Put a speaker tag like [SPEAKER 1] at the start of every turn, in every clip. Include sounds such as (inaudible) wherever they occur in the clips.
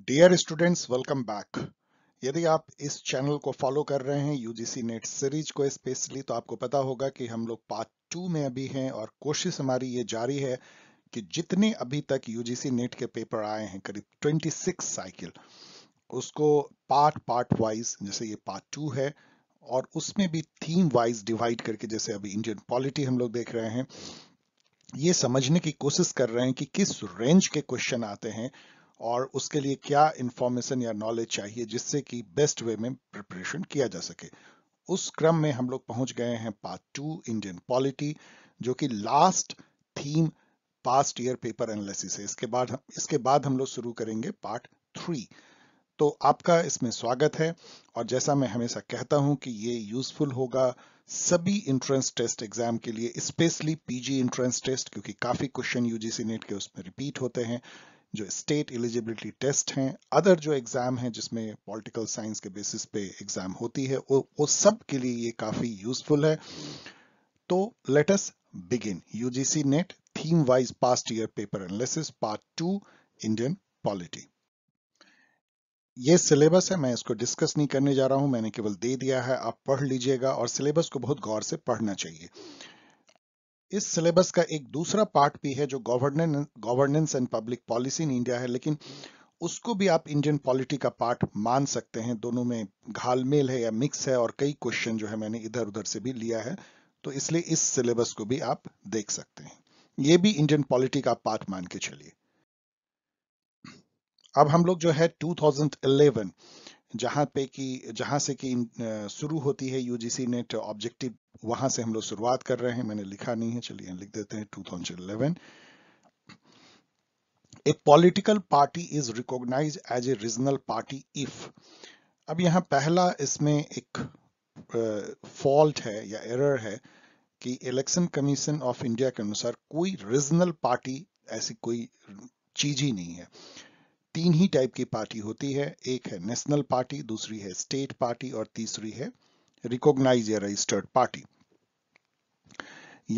[SPEAKER 1] Dear students welcome back यदि आप इस चैनल को फॉलो कर रहे हैं यूजीसी नेट सीरीज को स्पेशली तो आपको पता होगा कि हम लोग पार्ट टू में अभी हैं और कोशिश हमारी ये जारी है कि जितने अभी तक यूजीसी नेट के पेपर आए हैं करीब 26 साइकिल उसको पार्ट पार्ट वाइज जैसे ये पार्ट टू है और उसमें भी थीम वाइज डिवाइड करके जैसे अभी इंडियन पॉलिटी हम लोग देख रहे हैं ये समझने की कोशिश कर रहे हैं कि किस रेंज के क्वेश्चन आते हैं और उसके लिए क्या इंफॉर्मेशन या नॉलेज चाहिए जिससे कि बेस्ट वे में प्रिपरेशन किया जा सके उस क्रम में हम लोग पहुंच गए हैं पार्ट टू इंडियन पॉलिटी जो कि last theme past year paper analysis है इसके बाद इसके बाद हम लोग शुरू करेंगे पार्ट थ्री तो आपका इसमें स्वागत है और जैसा मैं हमेशा कहता हूं कि ये यूजफुल होगा सभी इंट्रेंस टेस्ट एग्जाम के लिए स्पेशली पीजी इंट्रेंस टेस्ट क्योंकि काफी क्वेश्चन यूजीसी नेट के उसमें रिपीट होते हैं जो स्टेट एलिजिबिलिटी टेस्ट हैं अदर जो एग्ज़ाम हैं जिसमें पॉलिटिकल साइंस के बेसिस पे एग्ज़ाम होती है वो वो सब के लिए ये काफ़ी यूजफुल है तो let's begin UGC NET theme wise past year paper analysis part two Indian polity ये सिलेबस है मैं इसको डिस्कस नहीं करने जा रहा हूं मैंने केवल दे दिया है आप पढ़ लीजिएगा और सिलेबस को बहुत गौर से पढ़ना चाहिए इस सिलेबस का एक दूसरा पार्ट भी है जो governance governance and public policy in India है लेकिन उसको भी आप इंडियन पॉलिटी का पार्ट मान सकते हैं दोनों में घालमेल है या मिक्स है और कई क्वेश्चन जो है मैंने इधर उधर से भी लिया है तो इसलिए इस सिलेबस को भी आप देख सकते हैं ये भी इंडियन पॉलिटी का पार्ट मान के चलिए अब हम लोग जो है 2011 जहां पे कि जहां से कि शुरू होती है यूजीसी नेट ऑब्जेक्टिव वहां से हम लोग शुरुआत कर रहे हैं मैंने लिखा नहीं है चलिए लिख देते हैं 2011 a political party is recognise as a regional party if अब यहां पहला इसमें एक फॉल्ट uh, है या एरर है कि इलेक्शन कमीशन ऑफ इंडिया के अनुसार कोई रीजनल पार्टी ऐसी कोई चीज ही नहीं है तीन ही टाइप की पार्टी होती है एक है नेशनल पार्टी दूसरी है स्टेट पार्टी और तीसरी है रिकॉग्नाइज या रजिस्टर्ड पार्टी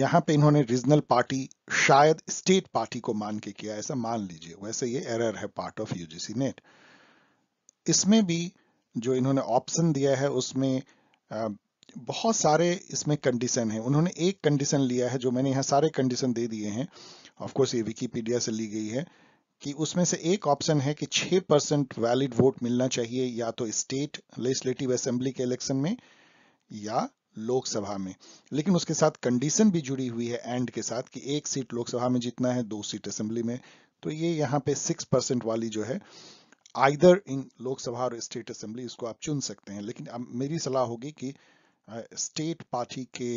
[SPEAKER 1] यहां पे इन्होंने रीजनल पार्टी शायद स्टेट पार्टी को मान के किया ऐसा मान लीजिए वैसे ये एरर है पार्ट ऑफ यूजीसी नेट इसमें भी जो इन्होंने ऑप्शन दिया है उसमें बहुत सारे इसमें कंडीशन है उन्होंने एक कंडीशन लिया है जो मैंने यहां सारे कंडीशन दे दिए हैं ऑफकोर्स ये विकीपीडिया से ली गई है कि उसमें से एक ऑप्शन है कि 6 परसेंट वैलिड वोट मिलना चाहिए या तो स्टेट लेजिस्लेटिव असेंबली के इलेक्शन में या लोकसभा में लेकिन उसके साथ कंडीशन भी जुड़ी हुई है एंड के साथ कि एक सीट लोकसभा में जीतना है दो सीट असेंबली में तो ये यहाँ पे सिक्स परसेंट वाली जो है आइदर इन लोकसभा और स्टेट असेंबली इसको आप चुन सकते हैं लेकिन अब मेरी सलाह होगी कि स्टेट पार्टी के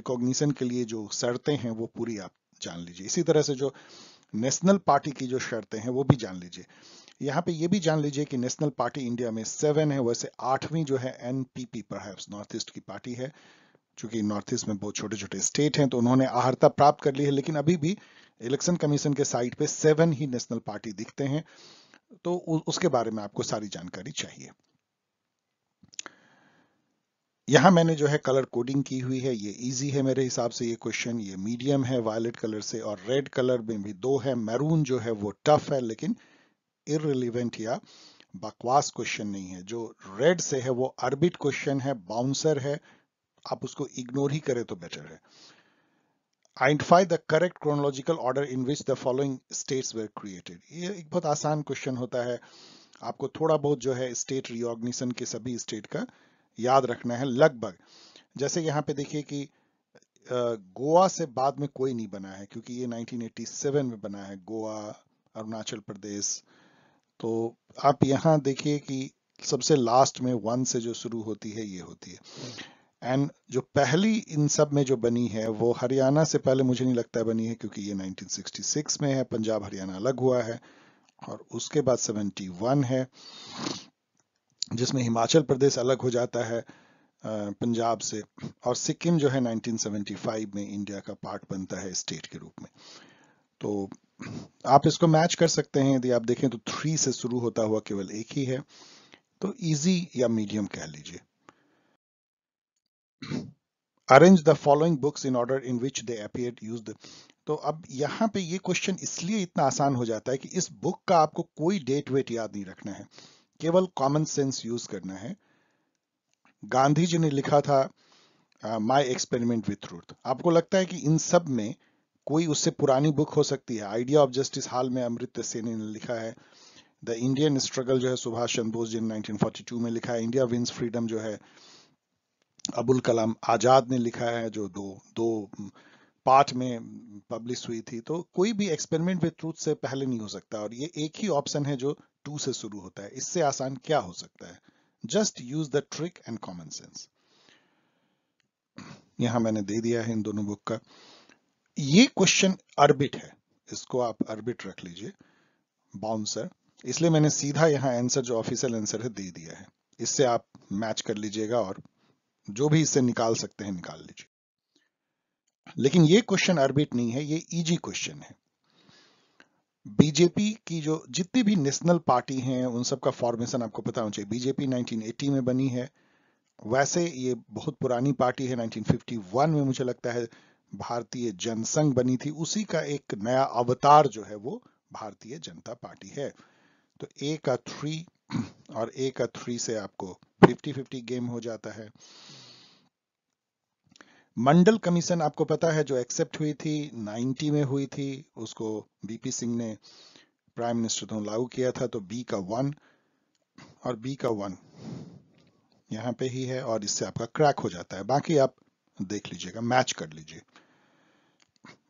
[SPEAKER 1] रिकॉग्निशन के लिए जो शर्तें हैं वो पूरी आप जान लीजिए इसी तरह से जो नेशनल पार्टी की जो शर्तें हैं वो भी जान लीजिए यहाँ पे ये भी जान लीजिए कि नेशनल पार्टी इंडिया में सेवन है वैसे आठवीं जो है एनपीपी पर नॉर्थ ईस्ट की पार्टी है क्योंकि नॉर्थ ईस्ट में बहुत छोटे छोटे स्टेट हैं तो उन्होंने आहरता प्राप्त कर ली है लेकिन अभी भी इलेक्शन कमीशन के साइट पे सेवन ही नेशनल पार्टी दिखते हैं तो उसके बारे में आपको सारी जानकारी चाहिए यहाँ मैंने जो है कलर कोडिंग की हुई है ये इजी है मेरे हिसाब से ये क्वेश्चन ये मीडियम है वायलेट कलर से और रेड कलर में भी दो है मैरून जो है वो टफ है लेकिन इरिलीवेंट या बकवास क्वेश्चन नहीं है जो रेड से है वो अर्बिट क्वेश्चन है बाउंसर है आप उसको इग्नोर ही करें तो बेटर है identify the correct chronological order in which the following states were created ये एक बहुत आसान क्वेश्चन होता है आपको थोड़ा बहुत जो है स्टेट रिओग्निशन के सभी स्टेट का याद रखना है लगभग जैसे यहाँ पे देखिए कि गोवा से बाद में कोई नहीं बना है क्योंकि ये 1987 में बना है गोवा अरुणाचल प्रदेश तो आप यहाँ देखिए कि सबसे लास्ट में वन से जो शुरू होती है ये होती है एंड हम्म। जो पहली इन सब में जो बनी है वो हरियाणा से पहले मुझे नहीं लगता है बनी है क्योंकि ये 1966 में है पंजाब हरियाणा अलग हुआ है और उसके बाद 71 है जिसमें हिमाचल प्रदेश अलग हो जाता है पंजाब से और सिक्किम जो है 1975 में इंडिया का पार्ट बनता है स्टेट के रूप में तो आप इसको मैच कर सकते हैं यदि आप देखें तो थ्री से शुरू होता हुआ केवल एक ही है तो इजी या मीडियम कह लीजिए arrange the following books in order in which they appear use तो अब यहाँ पे ये क्वेश्चन इसलिए इतना आसान हो जाता है कि इस बुक का आपको कोई डेट वेट याद नहीं रखना है केवल कॉमन सेंस यूज करना है गांधी जी ने लिखा था माय एक्सपेरिमेंट विथ ट्रूथ आपको लगता है कि इन सब में कोई उससे पुरानी बुक हो सकती है आइडिया ऑफ जस्टिस हाल में अमृत सेनी ने लिखा है द इंडियन स्ट्रगल जो है सुभाष चंद्र बोस जी ने 1942 में लिखा है इंडिया विंस फ्रीडम जो है अबुल कलाम आजाद ने लिखा है जो दो दो पार्ट में पब्लिश हुई थी तो कोई भी एक्सपेरिमेंट विथ ट्रूथ से पहले नहीं हो सकता और ये एक ही ऑप्शन है जो टू से शुरू होता है इससे आसान क्या हो सकता है just use the trick and common sense यहां मैंने दे दिया है इन दोनों बुक का ये क्वेश्चन अर्बिट है इसको आप अर्बिट रख लीजिए बाउंसर इसलिए मैंने सीधा यहां आंसर जो ऑफिशियल आंसर है दे दिया है इससे आप मैच कर लीजिएगा और जो भी इससे निकाल सकते हैं निकाल लीजिए लेकिन ये क्वेश्चन अर्बिट नहीं है ये इजी क्वेश्चन है बीजेपी की जो जितनी भी नेशनल पार्टी हैं उन सब का फॉर्मेशन आपको पता होना चाहिए बीजेपी 1980 में बनी है वैसे ये बहुत पुरानी पार्टी है 1951 में मुझे लगता है भारतीय जनसंघ बनी थी उसी का एक नया अवतार जो है वो भारतीय जनता पार्टी है तो ए का थ्री और ए का थ्री से आपको फिफ्टी फिफ्टी गेम हो जाता है मंडल कमीशन आपको पता है जो एक्सेप्ट हुई थी 90 में हुई थी उसको बीपी सिंह ने प्राइम मिनिस्टर तो लागू किया था तो बी का वन और बी का वन यहां पे ही है और इससे आपका क्रैक हो जाता है बाकी आप देख लीजिएगा मैच कर लीजिए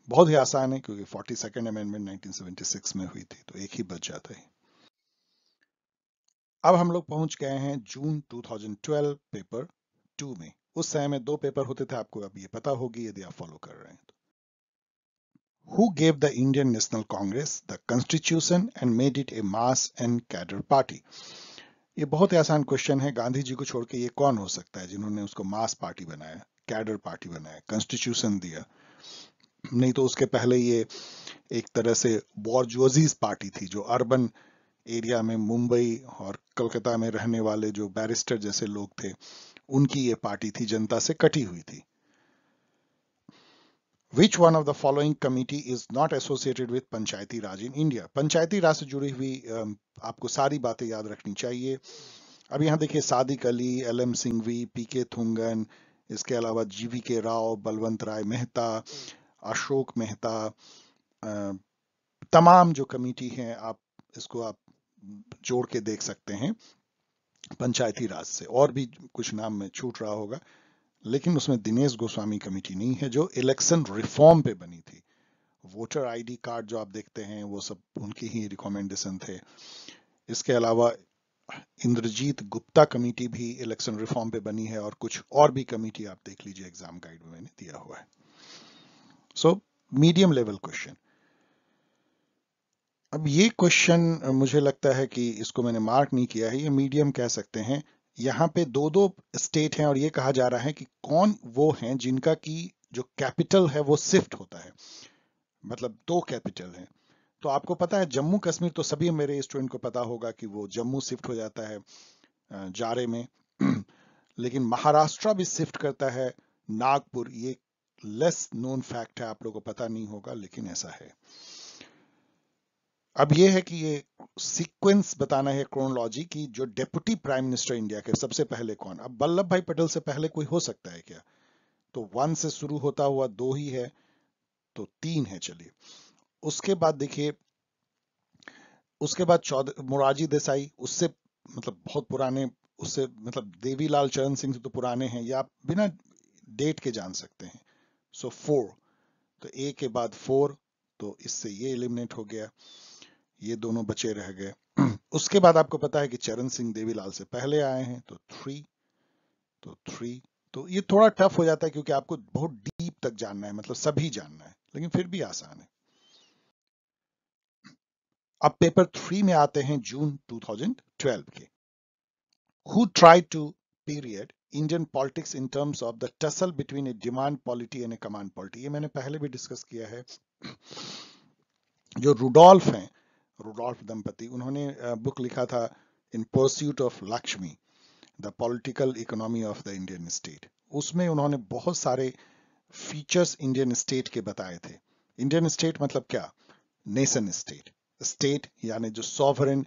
[SPEAKER 1] बहुत ही आसान है क्योंकि फोर्टी सेकेंड अमेंडमेंट नाइनटीन में हुई थी तो एक ही बच जाता है अब हम लोग पहुंच गए हैं जून 2012 पेपर टू में उस समय में दो पेपर होते थे आपको अब ये पता होगी यदि आप फॉलो कर रहे हैं तो who gave the Indian National Congress the constitution and made it a mass and cadre party ये बहुत ही आसान क्वेश्चन है गांधी जी को छोड़ के ये कौन हो सकता है जिन्होंने उसको मास पार्टी बनाया कैडर पार्टी बनाया कॉन्स्टिट्यूशन दिया नहीं तो उसके पहले ये एक तरह से बॉर्जोजीज पार्टी थी जो अर्बन एरिया में मुंबई और कलकत्ता में रहने वाले जो बैरिस्टर जैसे लोग थे उनकी ये पार्टी थी जनता से कटी हुई थी which one of the following committee is not associated with Panchayati Raj in India Panchayati Raj से जुड़ी हुई आपको सारी बातें याद रखनी चाहिए अब यहां देखिए Sadiq Ali L M Singhvi P K Thungon इसके अलावा जीवी के राव बलवंत राय मेहता अशोक मेहता तमाम जो कमिटी हैं आप इसको आप जोड़ के देख सकते हैं पंचायती राज से और भी कुछ नाम में छूट रहा होगा लेकिन उसमें दिनेश गोस्वामी कमेटी नहीं है जो इलेक्शन रिफॉर्म पे बनी थी वोटर आईडी कार्ड जो आप देखते हैं वो सब उनकी ही रिकमेंडेशन थे इसके अलावा इंद्रजीत गुप्ता कमेटी भी इलेक्शन रिफॉर्म पे बनी है और कुछ और भी कमेटी आप देख लीजिए एग्जाम गाइड में मैंने दिया हुआ है सो मीडियम लेवल क्वेश्चन अब ये क्वेश्चन मुझे लगता है कि इसको मैंने मार्क नहीं किया है ये मीडियम कह सकते हैं यहाँ पे दो दो स्टेट हैं और ये कहा जा रहा है कि कौन वो हैं जिनका की जो कैपिटल है वो शिफ्ट होता है मतलब दो कैपिटल हैं तो आपको पता है जम्मू कश्मीर तो सभी मेरे स्टूडेंट को पता होगा कि वो जम्मू शिफ्ट हो जाता है जारे में (clears throat) लेकिन महाराष्ट्र भी शिफ्ट करता है नागपुर ये लेस नोन फैक्ट है आप लोगों को पता नहीं होगा लेकिन ऐसा है अब ये है कि ये सीक्वेंस बताना है क्रोनोलॉजी की जो डेप्यूटी प्राइम मिनिस्टर इंडिया के सबसे पहले कौन अब वल्लभ भाई पटेल से पहले कोई हो सकता है क्या तो वन से शुरू होता हुआ दो ही है तो तीन है चलिए उसके बाद देखिए उसके बाद चौधरी मोरारजी देसाई उससे मतलब बहुत पुराने उससे मतलब देवीलाल चरण सिंह से तो पुराने हैं या आप बिना डेट के जान सकते हैं सो so, फोर तो ए के बाद फोर तो इससे ये एलिमिनेट हो गया ये दोनों बचे रह गए (clears throat) उसके बाद आपको पता है कि चरण सिंह देवीलाल से पहले आए हैं तो थ्री तो थ्री तो ये थोड़ा टफ हो जाता है क्योंकि आपको बहुत डीप तक जानना है मतलब सभी जानना है लेकिन फिर भी आसान है अब पेपर थ्री में आते हैं जून 2012 के who try to period Indian politics in terms of the tussle between a demand polity and a command polity ये मैंने पहले भी डिस्कस किया है (clears throat) जो रूडोल्फ हैं रुडोल्फ दंपति उन्होंने बुक लिखा था in pursuit of Lakshmi the political economy of the Indian state उसमें उन्होंने बहुत सारे फीचर्स इंडियन स्टेट के बताए थे इंडियन स्टेट मतलब क्या नेशन स्टेट स्टेट यानी जो सॉवरन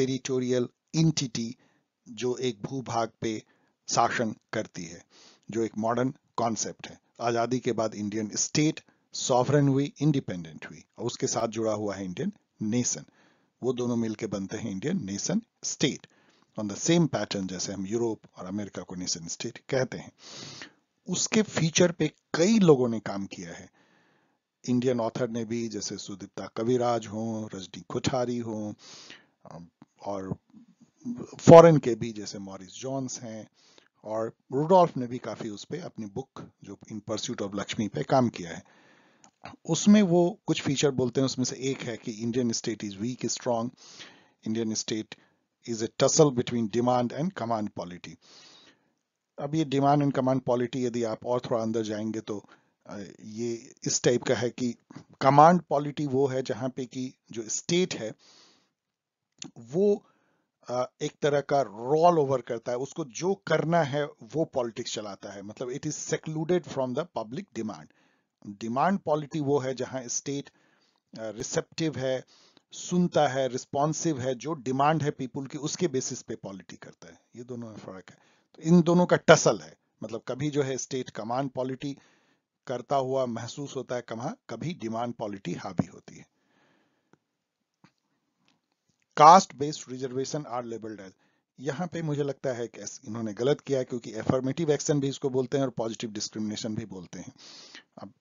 [SPEAKER 1] टेरिटोरियल इंटिटी जो एक भूभाग पे शासन करती है जो एक मॉडर्न कॉन्सेप्ट है आजादी के बाद इंडियन स्टेट सॉवरन हुई इंडिपेंडेंट हुई और उसके साथ जुड़ा हुआ है इंडियन नेशन वो दोनों मिलके बनते हैं Indian nation state on the same pattern जैसे हम यूरोप और अमेरिका को नेशन स्टेट कहते हैं उसके फीचर पे कई लोगों ने काम किया है इंडियन ऑथर ने भी जैसे सुदीप्ता कविराज हो रजनी कोठारी हो और फॉरेन के भी जैसे मॉरिस जॉन्स हैं और रूडोल्फ ने भी काफी उस पर अपनी बुक जो इन परस्यूट ऑफ लक्ष्मी पे काम किया है उसमें वो कुछ फीचर बोलते हैं उसमें से एक है कि Indian state is weak strong Indian state is a tussle between demand and command polity अब ये डिमांड एंड कमांड पॉलिटी यदि आप और थोड़ा अंदर जाएंगे तो ये इस टाइप का है कि कमांड पॉलिटी वो है जहां पे कि जो स्टेट है वो एक तरह का रोल ओवर करता है उसको जो करना है वो पॉलिटिक्स चलाता है मतलब it is secluded from the public demand demand polity वो है जहां स्टेट रिसेप्टिव है सुनता है रिस्पॉन्सिव है जो डिमांड है पीपुल की उसके बेसिस पे पॉलिटी करता है ये दोनों में फर्क है तो इन दोनों का टसल है मतलब कभी जो है स्टेट कमांड पॉलिटी करता हुआ महसूस होता है कमा कभी डिमांड पॉलिटी हावी होती है caste based reservation are labelled as यहां पे मुझे लगता है कि इन्होंने गलत किया क्योंकि एफर्मेटिव एक्शन भी इसको बोलते हैं और पॉजिटिव डिस्क्रिमिनेशन भी बोलते हैं अब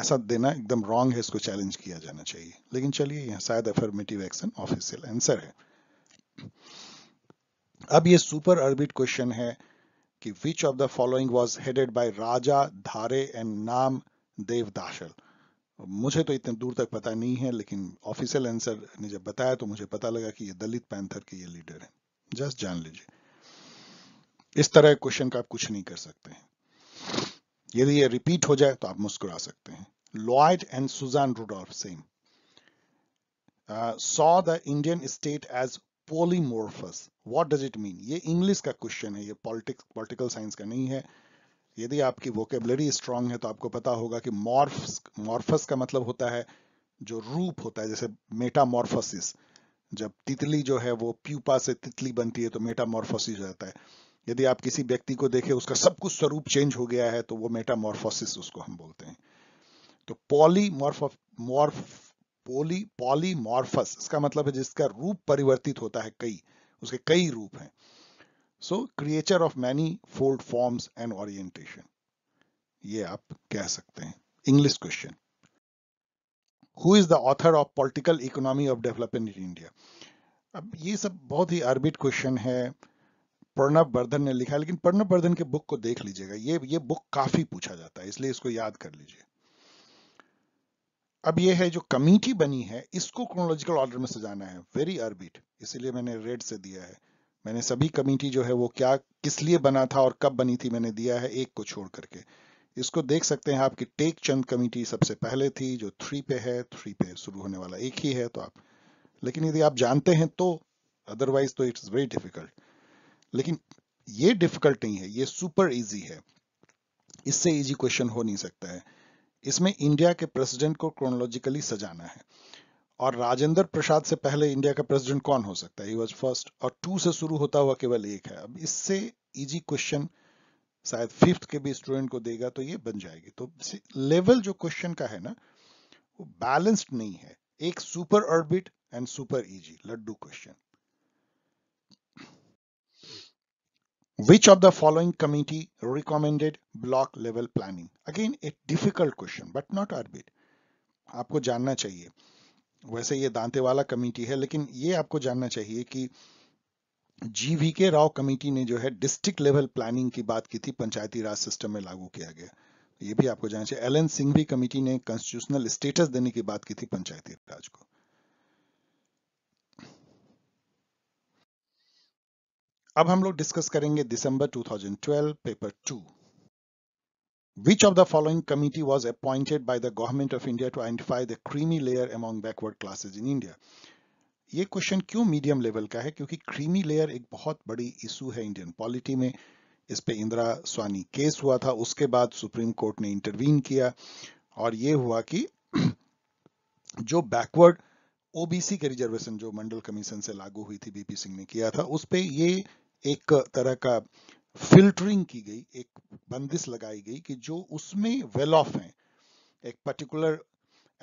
[SPEAKER 1] ऐसा देना एकदम रॉन्ग है इसको चैलेंज किया जाना चाहिए लेकिन चलिए यहाँ शायद अफर्मेटिव एक्शन ऑफिशियल आंसर है अब ये सुपर अर्बिट क्वेश्चन है कि which of the following was headed by Raja Dhare and नाम देवदाशल मुझे तो इतने दूर तक पता नहीं है लेकिन ऑफिशियल आंसर ने जब बताया तो मुझे पता लगा कि ये दलित पैंथर के ये लीडर है जस्ट जान लीजिए इस तरह क्वेश्चन का आप कुछ नहीं कर सकते यदि ये रिपीट हो जाए तो आप मुस्कुरा सकते हैं Lloyd and Susanne Rudolph same saw the Indian state as polymorphous what does it mean ये इंग्लिश का क्वेश्चन है ये पॉलिटिक्स पॉलिटिकल साइंस का नहीं है यदि आपकी वोकेबलरी स्ट्रांग है तो आपको पता होगा कि मॉर्फ मॉर्फस का मतलब होता है जो रूप होता है जैसे मेटामॉर्फोसिस जब तितली जो है वो प्यूपा से तितली बनती है तो मेटामॉर्फोसिस हो जाता है यदि आप किसी व्यक्ति को देखें उसका सब कुछ स्वरूप चेंज हो गया है तो वो मेटामॉर्फोसिस उसको हम बोलते हैं तो पॉलीमॉर्फ मॉर्फ पोली पॉलीमॉर्फस इसका मतलब है जिसका रूप परिवर्तित होता है कई उसके कई रूप हैं so creature of many fold forms and orientation ये आप कह सकते हैं English question who is the author of political economy of development in India अब ये सब बहुत ही आर्बिट क्वेश्चन है प्रणब वर्धन ने लिखा लेकिन प्रणब वर्धन के बुक को देख लीजिएगा ये ये बुक काफी पूछा जाता है इसलिए इसको याद कर लीजिए अब ये है जो कमिटी बनी है इसको क्रोनोलॉजिकल ऑर्डर में सजाना है वेरी अर्बिट इसलिए मैंने रेड से दिया है मैंने सभी कमिटी जो है वो क्या किस लिए बना था और कब बनी थी मैंने दिया है एक को छोड़ करके इसको देख सकते हैं आपकी टेक चंद कमिटी सबसे पहले थी जो थ्री पे है थ्री पे शुरू होने वाला एक ही है तो आप लेकिन यदि आप जानते हैं तो अदरवाइज तो इट्स वेरी डिफिकल्ट लेकिन ये डिफिकल्ट नहीं है ये सुपर इजी है इससे इजी क्वेश्चन हो नहीं सकता है इसमें इंडिया के प्रेसिडेंट को क्रोनोलॉजिकली सजाना है और राजेंद्र प्रसाद से पहले इंडिया का प्रेसिडेंट कौन हो सकता है वाज फर्स्ट और टू से शुरू होता हुआ केवल एक है अब इससे इजी क्वेश्चन शायद फिफ्थ के भी स्टूडेंट को देगा तो ये बन जाएगी तो लेवल जो क्वेश्चन का है ना वो बैलेंस्ड नहीं है एक super orbit and super easy लड्डू question Which of the following committee recommended block level planning? Again, a difficult question, but not arbit. aapko janna chahiye वैसे ये दांते वाला कमेटी है लेकिन ये आपको जानना चाहिए कि जीवी के राव कमेटी ने जो है डिस्ट्रिक्ट लेवल प्लानिंग की बात की थी पंचायती राज सिस्टम में लागू किया गया ये भी आपको जानना चाहिए एल एन सिंह भी कमेटी ने कॉन्स्टिट्यूशनल स्टेटस देने की बात की थी पंचायती राज को अब हम लोग डिस्कस करेंगे दिसंबर 2012 paper two Which of the following committee was appointed by the government of India to identify the creamy layer among backward classes in India? ये क्वेश्चन क्यों मीडियम लेवल का है क्योंकि क्रीमी लेयर एक बहुत बड़ी इशू है इंडियन पॉलिटी में इस पे इंदिरा स्वानी केस हुआ था उसके बाद सुप्रीम कोर्ट ने इंटरवीन किया और ये हुआ कि (clears throat) जो बैकवर्ड ओबीसी के रिजर्वेशन जो मंडल कमीशन से लागू हुई थी बीपी सिंह ने किया था उस पे ये एक तरह का फिल्टरिंग की गई एक बंदिश लगाई गई कि जो उसमें वेल ऑफ हैं एक पर्टिकुलर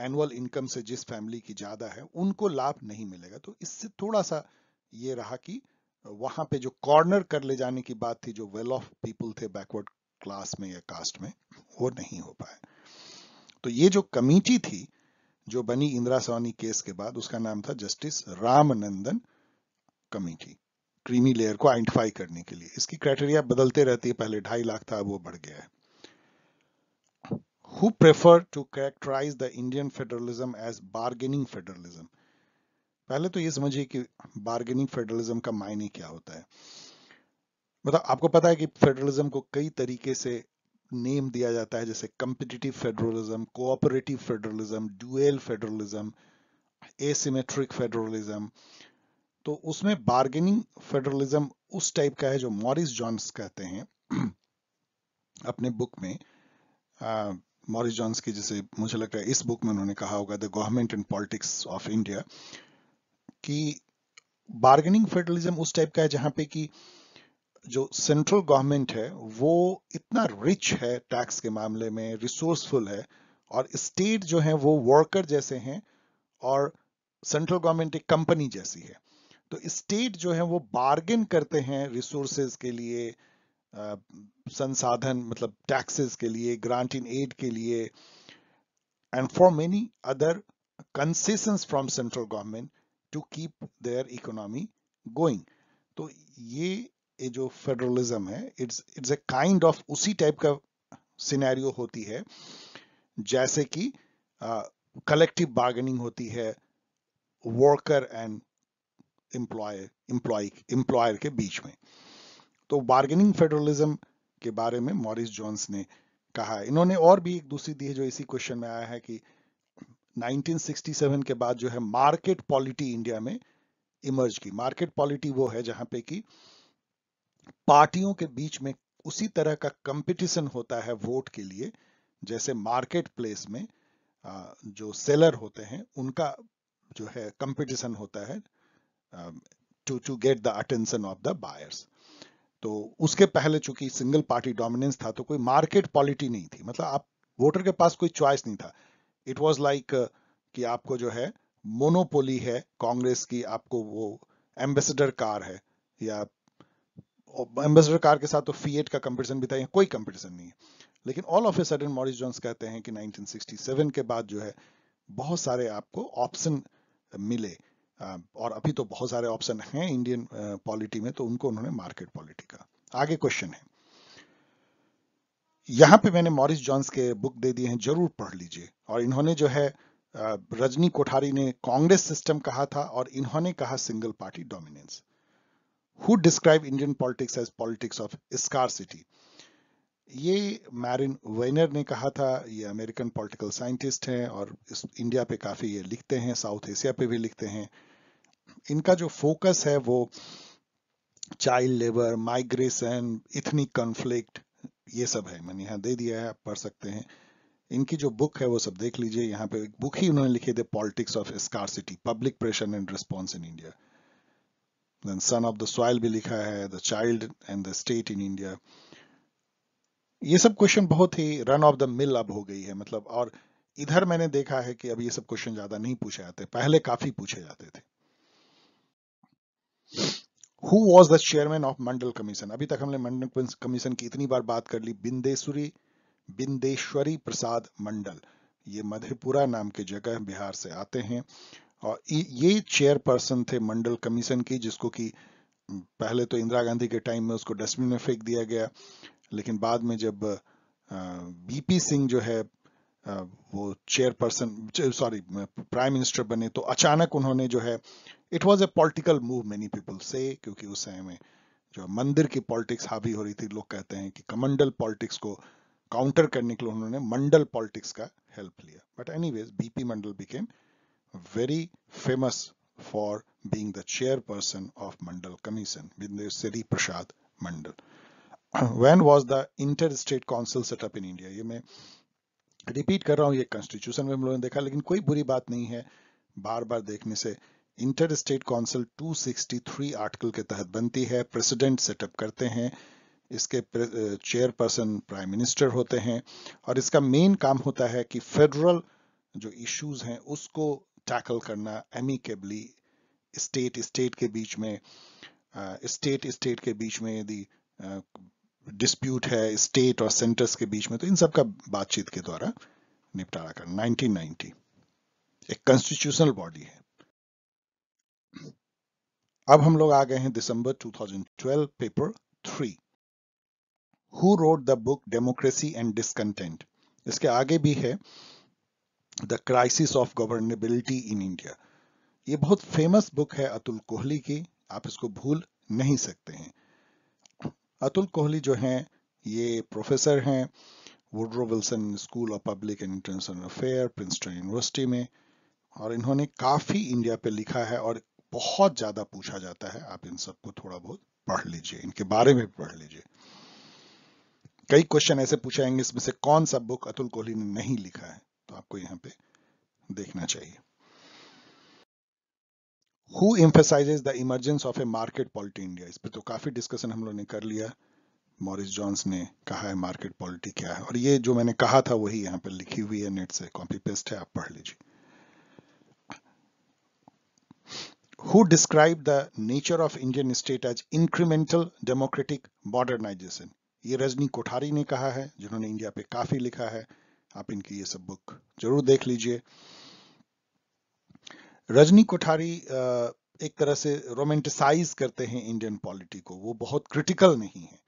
[SPEAKER 1] एनुअल इनकम से जिस फैमिली की ज़्यादा है उनको लाभ नहीं मिलेगा तो इससे थोड़ा सा ये रहा कि वहां पे जो कॉर्नर कर ले जाने की बात थी जो वेल ऑफ पीपल थे बैकवर्ड क्लास में या कास्ट में वो नहीं हो पाए तो ये जो कमिटी थी जो बनी इंदिरा सवानी केस के बाद उसका नाम था justice Ramanandan committee creamy layer को आइडेंटिफाई करने के लिए इसकी क्राइटेरिया बदलते रहती है पहले ढाई लाख था अब वो बढ़ गया है who prefer to characterise the Indian federalism as bargaining federalism पहले तो ये समझिए कि बार्गेनिंग फेडरलिज्म का मायने क्या होता है मतलब आपको पता है कि फेडरलिज्म को कई तरीके से नेम दिया जाता है जैसे competitive federalism cooperative federalism dual federalism asymmetric federalism तो उसमें बार्गेनिंग फेडरलिज्म उस टाइप का है जो मॉरिस जॉन्स कहते हैं (clears throat) अपने बुक में मॉरिस जॉन्स की जैसे मुझे लगता है इस बुक में उन्होंने कहा होगा the government and politics of India कि बार्गेनिंग फेडरलिज्म उस टाइप का है जहां पे कि जो सेंट्रल गवर्नमेंट है वो इतना रिच है टैक्स के मामले में रिसोर्सफुल है और स्टेट जो है वो वर्कर जैसे हैं और सेंट्रल गवर्नमेंट एक कंपनी जैसी है तो स्टेट जो है वो बार्गेन करते हैं रिसोर्सेज के लिए आ, संसाधन मतलब टैक्सेस के लिए ग्रांट इन एड के लिए and for many other concessions from central government to keep their economy going तो ये ये जो फेडरलिज्म है it's it's a kind of उसी टाइप का सिनेरियो होती है जैसे कि कलेक्टिव बार्गेनिंग होती है worker and employ employ employer के बीच में तो बार्गेनिंग फेडरलिज्म के बारे में मॉरिस जॉन्स ने कहा इन्होंने और भी एक दूसरी दी है जो इसी क्वेश्चन में आया है कि 1967 के बाद जो है मार्केट पॉलिटी इंडिया में इमर्ज की मार्केट पॉलिटी वो है जहां पे कि पार्टियों के बीच में उसी तरह का कंपटीशन होता है वोट के लिए जैसे मार्केट प्लेस में जो सेलर होते हैं उनका जो है कंपटीशन होता है to to get the attention of the buyers तो उसके पहले चूंकि सिंगल पार्टी डोमिनेंस था तो कोई मार्केट पॉलिटी नहीं थी मतलब आप वोटर के पास कोई चॉइस नहीं था इट वॉज लाइक कि आपको जो है मोनोपोली है कांग्रेस की आपको वो एम्बेसडर कार है या एम्बेसडर कार के साथ तो फीएट का कंपटीशन भी था या कोई कंपटीशन नहीं है लेकिन all of a sudden Morris Jones कहते हैं कि 1967 के बाद जो है बहुत सारे आपको ऑप्शन मिले और अभी तो बहुत सारे ऑप्शन हैं इंडियन पॉलिटी में तो उनको उन्होंने मार्केट पॉलिटी का आगे क्वेश्चन है यहां पे मैंने मॉरिस जॉन्स के बुक दे दिए हैं जरूर पढ़ लीजिए और इन्होंने जो है रजनी कोठारी ने कांग्रेस सिस्टम कहा था और इन्होंने कहा single party dominance who describe Indian politics as politics of सिटी ये मैरिन वेनर ने कहा था ये अमेरिकन पॉलिटिकल साइंटिस्ट हैं और इस इंडिया पे काफ़ी ये लिखते हैं साउथ एशिया पे भी लिखते हैं इनका जो फोकस है वो child labour migration ethnic conflict ये सब है मैंने यहाँ दे दिया है आप पढ़ सकते हैं इनकी जो बुक है वो सब देख लीजिए यहाँ पे एक बुक ही उन्होंने लिखी थी पॉलिटिक्स ऑफ सिटी public pressure and response in India son of the soil भी लिखा है the child and the state in India ये सब क्वेश्चन बहुत ही रन ऑफ द मिल अब हो गई है मतलब और इधर मैंने देखा है कि अब ये सब क्वेश्चन ज्यादा नहीं पूछे जाते पहले काफी पूछे जाते थे who was the chairman of Mandal commission अभी तक हमने मंडल कमीशन की इतनी बार बात कर ली बिंदेश्वरी बिंदेश्वरी प्रसाद मंडल ये मधेपुरा नाम के जगह बिहार से आते हैं और ये चेयरपर्सन थे मंडल कमीशन की जिसको कि पहले तो इंदिरा गांधी के टाइम में उसको डस्टबिन में फेंक दिया गया लेकिन बाद में जब बीपी सिंह जो है वो चेयरपर्सन सॉरी प्राइम मिनिस्टर बने तो अचानक उन्होंने जो है it was a political move many people से क्योंकि उस समय में जो मंदिर की पॉलिटिक्स हावी हो रही थी लोग कहते हैं कि कमंडल पॉलिटिक्स को काउंटर करने के लिए उन्होंने मंडल पॉलिटिक्स का हेल्प लिया but was B P Mandal became very famous for being chairperson of Mandal Mandal Commission, Sri Prasad Mandal. (clears throat) when was the interstate council set up in India? ये मैं repeat कर रहा हूँ ये constitution में हम लोगों ने देखा लेकिन कोई बुरी बात नहीं है बार बार देखने से इंटर स्टेट काउंसिल 263 article के तहत बनती है set up करते हैं इसके चेयरपर्सन प्राइम मिनिस्टर होते हैं और इसका मेन काम होता है कि फेडरल जो इश्यूज हैं उसको टैकल करना एमिकेबली स्टेट स्टेट के बीच में स्टेट स्टेट के बीच में यदि डिस्प्यूट है स्टेट और सेंटर्स के बीच में तो इन सब का बातचीत के द्वारा निपटारा कर 1990 एक कॉन्स्टिट्यूशनल बॉडी है अब हम लोग आ गए हैं दिसंबर 2012 paper three who wrote the book democracy and discontent इसके आगे भी है the crisis of governability in India ये बहुत फेमस बुक है अतुल कोहली की आप इसको भूल नहीं सकते हैं अतुल कोहली जो हैं ये प्रोफेसर हैं Woodrow Wilson school of public and international affair Princeton university में और इन्होंने काफ़ी इंडिया पे लिखा है और बहुत ज़्यादा पूछा जाता है आप इन सबको थोड़ा बहुत पढ़ लीजिए इनके बारे में पढ़ लीजिए कई क्वेश्चन ऐसे पूछाएंगे इसमें से कौन सा बुक अतुल कोहली ने नहीं लिखा है तो आपको यहाँ पे देखना चाहिए who emphasises the emergence of a market polity India इस पर तो काफ़ी डिस्कशन हम लोग ने कर लिया मॉरिस जॉन्स ने कहा है मार्केट पॉलिटी क्या है और ये जो मैंने कहा था वही यहाँ पर लिखी हुई है नेट से कॉपी पेस्ट है आप पढ़ लीजिए Who described the nature of Indian state as incremental democratic modernization? ये रजनी कोठारी ने कहा है जिन्होंने इंडिया पे काफ़ी लिखा है आप इनकी ये सब बुक जरूर देख लीजिए रजनी कोठारी एक तरह से रोमेंटिसाइज करते हैं इंडियन पॉलिटी को वो बहुत क्रिटिकल नहीं है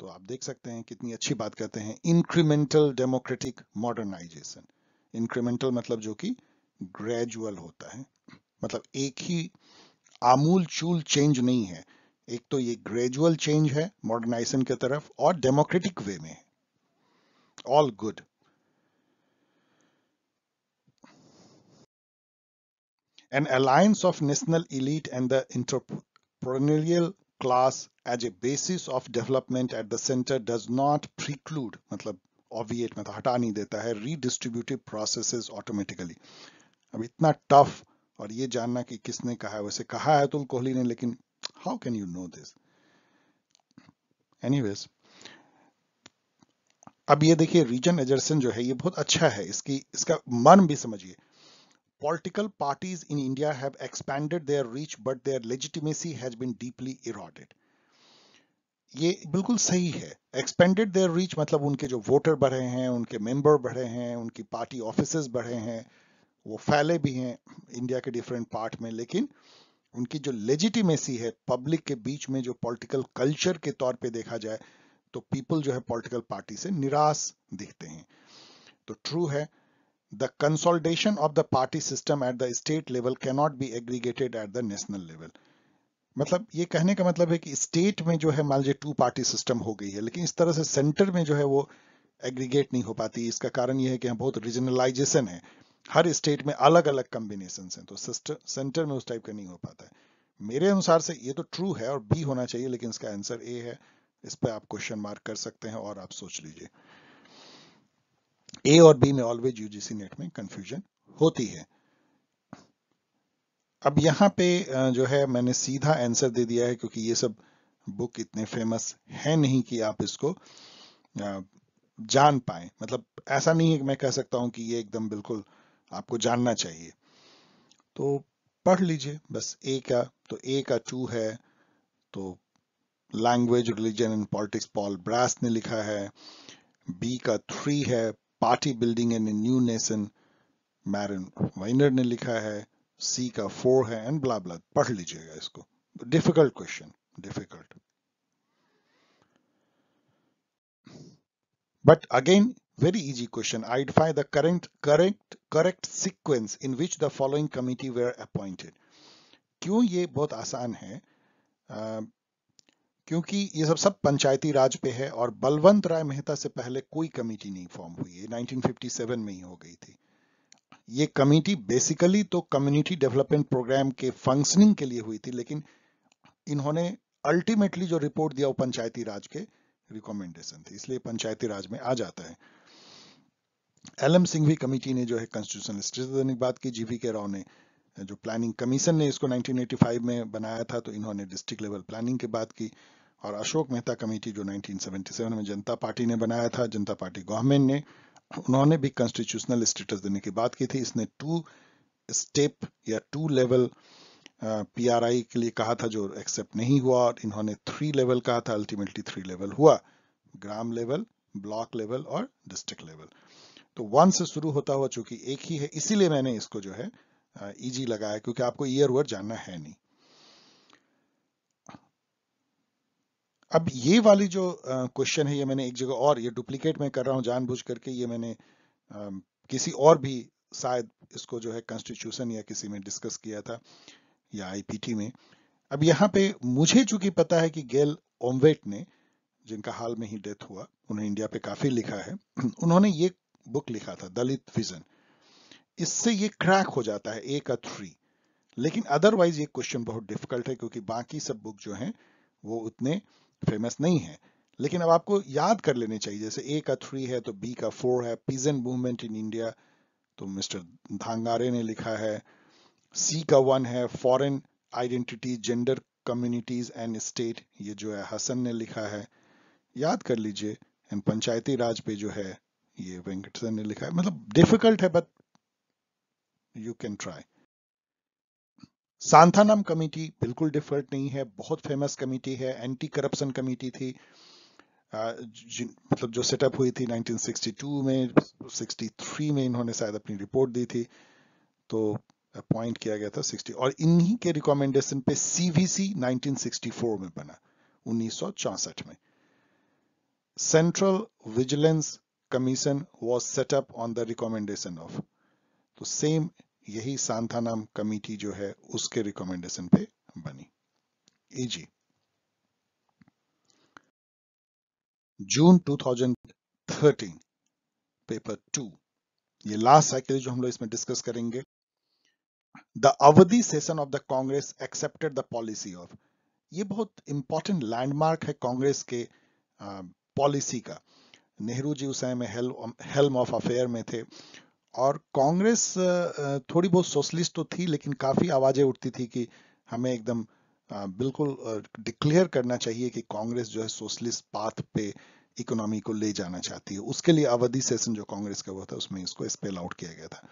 [SPEAKER 1] तो आप देख सकते हैं कितनी अच्छी बात करते हैं इंक्रीमेंटल डेमोक्रेटिक मॉडर्नाइजेशन इंक्रीमेंटल मतलब जो कि ग्रेजुअल होता है मतलब एक ही आमूल चूल चेंज नहीं है एक तो ये ग्रेजुअल चेंज है मॉडर्नाइजेशन की तरफ और डेमोक्रेटिक वे में all good an alliance of national elite and the entrepreneurial class as a basis of development at the center does not preclude matlab obviate matlab hata nahi deta hai redistributive processes automatically ab itna tough aur ye janna ki kisne kaha hai वैसे kaha hai atul kohli ne lekin how can you know this anyways अब ये देखिए reason एजर्सन जो है ये बहुत अच्छा है इसकी इसका मन भी समझिए Political parties in India have expanded their reach but their legitimacy has been deeply eroded. ये बिल्कुल सही है एक्सपेंडेड देयर रीच मतलब उनके जो वोटर बढ़े हैं उनके मेंबर बढ़े हैं उनकी पार्टी ऑफिस बढ़े हैं वो फैले भी हैं इंडिया के डिफरेंट पार्ट में लेकिन उनकी जो लेजिटिमेसी है पब्लिक के बीच में जो पॉलिटिकल कल्चर के तौर पे देखा जाए तो पीपल जो है पॉलिटिकल पार्टी से निराश दिखते हैं तो ट्रू है The consolidation of the party system at the state level cannot be aggregated at the national level. मतलब ये कहने का मतलब है कि स्टेट में जो है मान लीजिए टू पार्टी सिस्टम हो गई है लेकिन इस तरह से सेंटर में जो है वो एग्रीगेट नहीं हो पाती इसका कारण ये है कि बहुत रीजनलाइजेशन है हर स्टेट में अलग अलग कम्बिनेशन हैं तो सेंटर में उस टाइप का नहीं हो पाता है मेरे अनुसार से ये तो ट्रू है और बी होना चाहिए लेकिन इसका आंसर ए है इस पर आप क्वेश्चन मार्क कर सकते हैं और आप सोच लीजिए ए और बी में ऑलवेज यूजीसी नेट में कंफ्यूजन होती है अब यहाँ पे जो है मैंने सीधा आंसर दे दिया है क्योंकि ये सब बुक इतने फेमस है नहीं कि आप इसको जान पाए मतलब ऐसा नहीं है कि मैं कह सकता हूं कि ये एकदम बिल्कुल आपको जानना चाहिए तो पढ़ लीजिए बस ए का तो ए का टू है तो language religion and politics Paul Brass ने लिखा है बी का थ्री है party building and a new nation Myron Weiner ने लिखा है सी का फोर है एंड ब्ला ब्ला पढ़ लीजिएगा इसको difficult question difficult But again, very easy question. Identify the current, correct, correct sequence in which the following committee were appointed. क्यों ये बहुत आसान है क्योंकि ये सब सब पंचायती राज पे है और बलवंत राय मेहता से पहले कोई कमेटी नहीं फॉर्म हुई है 1957 में ही हो गई थी ये कमेटी बेसिकली तो कम्युनिटी डेवलपमेंट प्रोग्राम के फंक्शनिंग के लिए हुई थी लेकिन इन्होंने अल्टीमेटली जो रिपोर्ट दिया वो पंचायती राज के रिकमेंडेशन थे इसलिए पंचायती राज में आ जाता है एल एम सिंघवी कमेटी ने जो है कॉन्स्टिट्यूशनल स्टेट की बात की जीवी के राव ने जो प्लानिंग कमीशन ने इसको 1985 में बनाया था तो इन्होंने डिस्ट्रिक्ट लेवल प्लानिंग की बात की और अशोक मेहता कमेटी जो 1977 में जनता पार्टी ने बनाया था जनता पार्टी गवर्नमेंट ने उन्होंने भी कॉन्स्टिट्यूशनल स्टेटस देने की बात की थी इसने टू स्टेप या टू लेवल पीआरआई के लिए कहा था जो एक्सेप्ट नहीं हुआ और इन्होंने थ्री लेवल कहा था अल्टीमेटली थ्री लेवल हुआ ग्राम लेवल ब्लॉक लेवल और डिस्ट्रिक्ट लेवल तो वन से शुरू होता हुआ चूंकि एक ही है इसीलिए मैंने इसको जो है इजी लगा है क्योंकि आपको ईयर वर्ड जानना है नहीं अब ये वाली जो क्वेश्चन है ये मैंने एक जगह और ये डुप्लीकेट में कर रहा हूं जानबूझ करके ये मैंने आ, किसी और भी शायद इसको जो है कॉन्स्टिट्यूशन या किसी में डिस्कस किया था या आईपीटी में अब यहाँ पे मुझे चूंकि पता है कि गेल ओमवेट ने जिनका हाल में ही डेथ हुआ उन्होंने इंडिया पे काफी लिखा है (clears throat) उन्होंने ये बुक लिखा था दलित विजन इससे ये क्रैक हो जाता है ए का थ्री लेकिन अदरवाइज ये क्वेश्चन बहुत डिफिकल्ट है क्योंकि बाकी सब बुक जो हैं वो उतने फेमस नहीं है लेकिन अब आपको याद कर लेने चाहिए जैसे ए का थ्री है तो बी का फोर है पीजेंट मूवमेंट इन इंडिया तो मिस्टर धांगारे ने लिखा है सी का वन है foreign identity gender communities and state ये जो है हसन ने लिखा है याद कर लीजिए एंड पंचायती राज पे जो है ये वेंकटसन ने लिखा है मतलब डिफिकल्ट है but you can try Santhanam committee बिल्कुल डिफर्ट नहीं है बहुत फेमस कमेटी है एंटी करप्शन कमेटी थी मतलब जो सेटअप हुई थी 1962 में 63 में इन्होंने शायद अपनी रिपोर्ट दी थी तो अपॉइंट किया गया था 60 और इन्हीं के रिकमेंडेशन पे सीवीसी 1964 में बना 1964 में central vigilance commission was set up on the recommendation of तो सेम यही सांथानाम कमिटी जो है उसके रिकमेंडेशन पे बनी इजी जून 2013 पेपर टू ये लास्ट साइकिल जो हम लोग इसमें डिस्कस करेंगे the Avadi session of the Congress accepted the policy of ये बहुत इंपॉर्टेंट लैंडमार्क है कांग्रेस के पॉलिसी का नेहरू जी उस समय में हेल्म ऑफ अफेयर में थे और कांग्रेस थोड़ी बहुत सोशलिस्ट तो थी लेकिन काफ़ी आवाज़ें उठती थी कि हमें एकदम बिल्कुल डिक्लेयर करना चाहिए कि कांग्रेस जो है सोशलिस्ट पाथ पे इकोनॉमी को ले जाना चाहती है उसके लिए अवधि सेशन जो कांग्रेस का हुआ था उसमें इसको स्पेल आउट किया गया था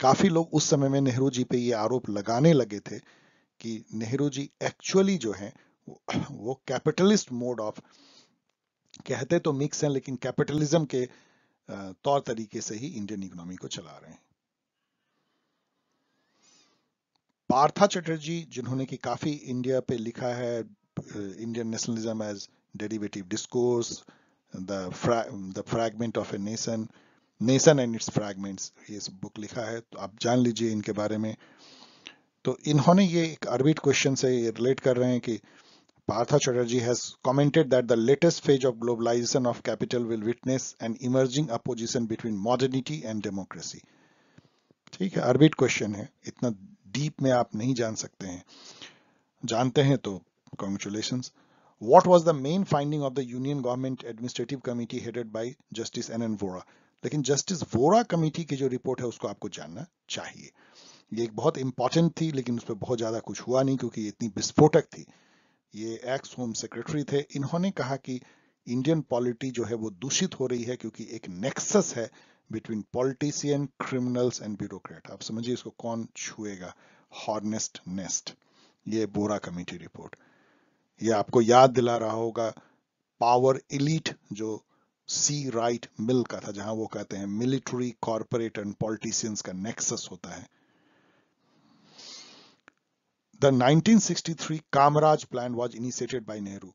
[SPEAKER 1] काफ़ी लोग उस समय में नेहरू जी पे ये आरोप लगाने लगे थे कि नेहरू जी एक्चुअली जो है वो कैपिटलिस्ट मोड ऑफ कहते तो मिक्स हैं लेकिन कैपिटलिज्म के तौर तरीके से ही इंडियन इकोनॉमी को चला रहे हैं पार्था चटर्जी जिन्होंने कि काफी इंडिया पे लिखा है Indian nationalism as derivative discourse the fragment of a nation nation and its fragments ये सब बुक लिखा है तो आप जान लीजिए इनके बारे में तो इन्होंने ये एक अरबिट क्वेश्चन से रिलेट कर रहे हैं कि Partha Chatterjee has commented that the latest phase of globalization of capital will witness an emerging opposition between modernity and democracy. ठीक है अरबिट क्वेश्चन है इतना डीप में आप नहीं जान सकते हैं जानते हैं तो congratulation what was the main finding of the union government administrative committee headed by justice N N Vohra लेकिन जस्टिस वोरा कमिटी की जो रिपोर्ट है उसको आपको जानना चाहिए ये एक बहुत इंपॉर्टेंट थी लेकिन उस पर बहुत ज़्यादा कुछ हुआ नहीं क्योंकि इतनी विस्फोटक थी ये एक्स होम सेक्रेटरी थे इन्होंने कहा कि इंडियन पॉलिटी जो है वो दूषित हो रही है क्योंकि एक नेक्सस है between politician criminals and bureaucrat आप समझिए इसको कौन छुएगा हॉर्नेस्ट नेस्ट ये बोरा कमेटी रिपोर्ट ये आपको याद दिला रहा होगा पावर इलीट जो सी राइट मिल का था जहां वो कहते हैं मिलिट्री कॉरपोरेट एंड पॉलिटिशियंस का नेक्सस होता है The 1963 Kamraj plan was initiated by Nehru.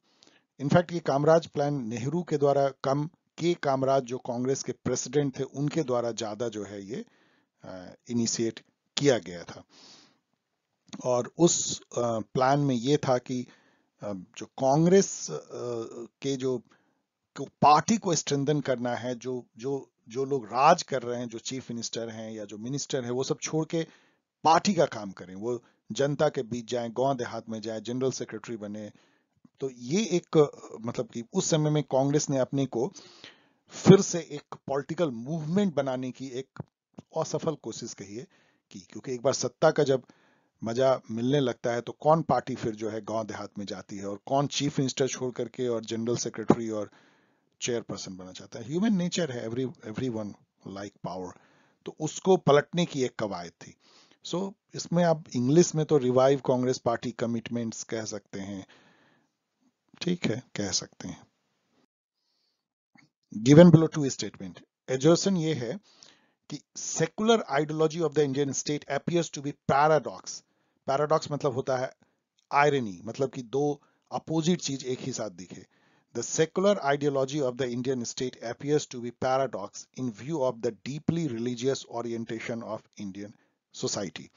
[SPEAKER 1] In ये कामराज प्लान नेहरू के द्वारा कम के कामराज जो कांग्रेस के प्रेसिडेंट थे उनके द्वारा ज्यादा जो है ये इनिशिएट किया गया था और उस प्लान में ये था कि जो कांग्रेस के जो पार्टी को स्ट्रेंथन करना है जो जो जो लोग राज कर रहे हैं जो चीफ मिनिस्टर हैं या जो मिनिस्टर है वो सब छोड़ के पार्टी का काम करें वो जनता के बीच जाए गांव देहात में जाए जनरल सेक्रेटरी बने तो ये एक मतलब कि उस समय में कांग्रेस ने अपने को फिर से एक पॉलिटिकल मूवमेंट बनाने की एक असफल कोशिश कही है कि क्योंकि एक बार सत्ता का जब मजा मिलने लगता है तो कौन पार्टी फिर जो है गांव देहात में जाती है और कौन चीफ मिनिस्टर छोड़ करके और जनरल सेक्रेटरी और चेयरपर्सन बनना चाहता है ह्यूमन नेचर है every every one like power तो उसको पलटने की एक कवायद थी सो so, इसमें आप इंग्लिश में तो रिवाइव कांग्रेस पार्टी कमिटमेंट्स कह सकते हैं ठीक है कह सकते हैं given below two statement assertion ये है कि secular ideology of the Indian state appears to be paradox paradox मतलब होता है आयरनी मतलब कि दो अपोजिट चीज एक ही साथ दिखे the secular ideology of the Indian state appears to be paradox in view of the deeply religious orientation of Indian society.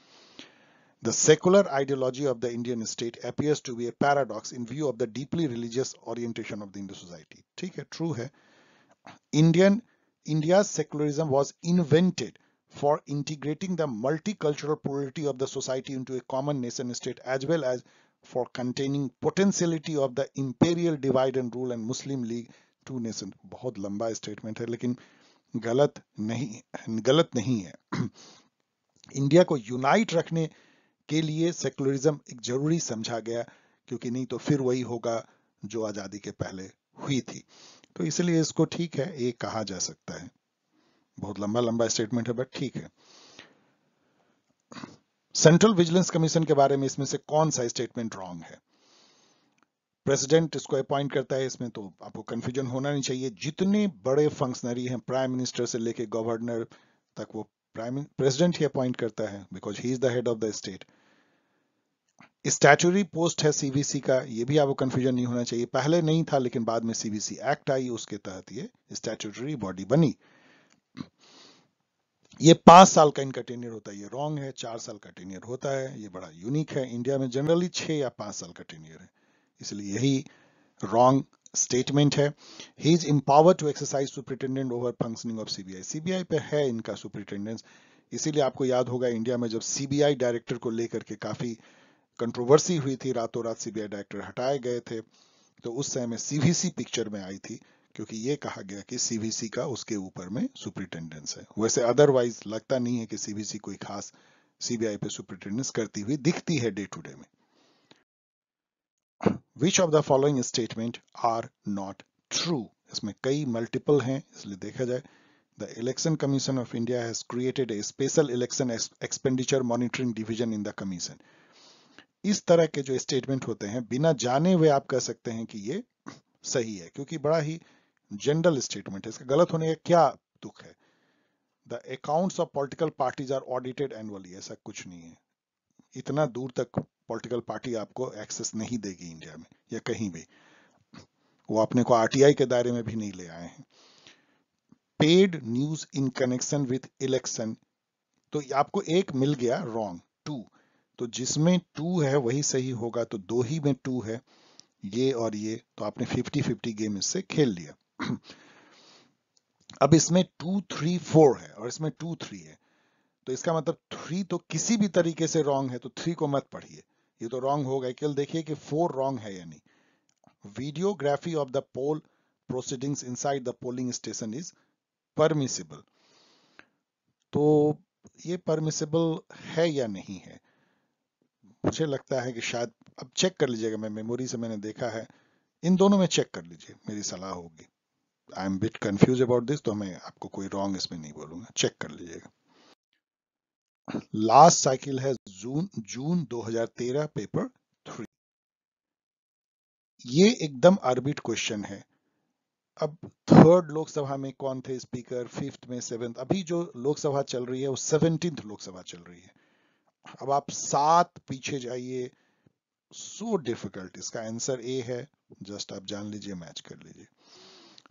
[SPEAKER 1] The secular ideology of the Indian state appears to be a paradox in view of the deeply religious orientation of the Indian society. Okay, true है Indian India's secularism was invented for integrating the multicultural plurality of the society into a common nation state as well as for containing potentiality of the imperial divide and rule and Muslim League two nation बहुत लंबा statement है लेकिन गलत नहीं गलत नहीं है India को यूनाइट रखने के लिए सेकुलरिज्म एक जरूरी समझा गया क्योंकि नहीं तो फिर वही होगा जो आज़ादी के पहले हुई थी तो इसलिए इसको ठीक है ये कहा जा सकता है बहुत लंबा लंबा स्टेटमेंट है बट ठीक है सेंट्रल विजिलेंस कमीशन के बारे में इसमें से कौन सा स्टेटमेंट रॉन्ग है प्रेसिडेंट इसको अपॉइंट करता है इसमें तो आपको कंफ्यूजन होना नहीं चाहिए जितने बड़े फंक्शनरी हैं प्राइम मिनिस्टर से लेके गवर्नर तक वो प्राइम प्रेसिडेंट ही अपॉइंट करता है because he is the head of the state statutory post है सीबीसी का ये भी आपको कंफ्यूजन नहीं होना चाहिए पहले नहीं था लेकिन बाद में सीबीसी एक्ट आई उसके तहत ये बॉडी बनी ये पांच साल का इनका होता है ये रॉन्ग है चार साल का टेनियर होता है ये बड़ा यूनिक है इंडिया में जनरली छह या पांच साल का टेनियर है इसलिए यही रॉन्ग स्टेटमेंट है he is empower to exercise superintendent over functioning of CBI CBI पे है इनका सुप्रिटेंडेंस इसीलिए आपको याद होगा इंडिया में जब सीबीआई डायरेक्टर को लेकर के काफी कंट्रोवर्सी हुई थी रातों रात सीबीआई डायरेक्टर हटाए गए थे तो उस समय में सीवीसी पिक्चर में आई थी क्योंकि ये कहा गया कि सीवीसी का उसके ऊपर में सुप्रिटेंडेंस है वैसे अदरवाइज लगता नहीं है कि सीबीसी कोई खास सीबीआई पे सुप्रिटेंडेंस करती हुई दिखती है डे टू डे में which of the following statement are not true इसमें कई मल्टीपल हैं इसलिए देखा जाए the election commission of India has created a special election expenditure monitoring division in the commission इस तरह के जो स्टेटमेंट होते हैं बिना जाने हुए आप कह सकते हैं कि ये सही है क्योंकि बड़ा ही जनरल स्टेटमेंट है इसका गलत होने का क्या दुख है the accounts of political parties are audited annually ऐसा कुछ नहीं है इतना दूर तक पॉलिटिकल पार्टी आपको एक्सेस नहीं देगी इंडिया में या कहीं भी वो अपने को आरटीआई के दायरे में भी नहीं ले आए हैं paid news in connection with election तो आपको एक मिल गया रॉन्ग टू तो जिसमें टू है वही सही होगा तो दो ही में टू है ये और ये तो आपने 50-50 गेम इससे खेल लिया अब इसमें टू थ्री फोर है और इसमें टू थ्री है तो इसका मतलब थ्री तो किसी भी तरीके से रॉन्ग है तो थ्री को मत पढ़िए ये तो रॉन्ग हो गए केवल देखिए कि फोर रॉन्ग है यानी videography of the poll proceedings inside the polling station is permissible तो ये परमिसेबल है या नहीं है मुझे लगता है कि शायद अब चेक कर लीजिएगा मैं मेमोरी से मैंने देखा है इन दोनों में चेक कर लीजिए मेरी सलाह होगी I am bit confuse about this तो मैं आपको कोई रॉन्ग इसमें नहीं बोलूंगा चेक कर लीजिएगा लास्ट साइकिल है जून जून 2013 पेपर थ्री ये एकदम आर्बिट क्वेश्चन है अब थर्ड लोकसभा में कौन थे स्पीकर फिफ्थ में सेवेंथ अभी जो लोकसभा चल रही है वो सेवनटींथ लोकसभा चल रही है अब आप सात पीछे जाइए सो डिफिकल्ट इसका आंसर ए है जस्ट आप जान लीजिए मैच कर लीजिए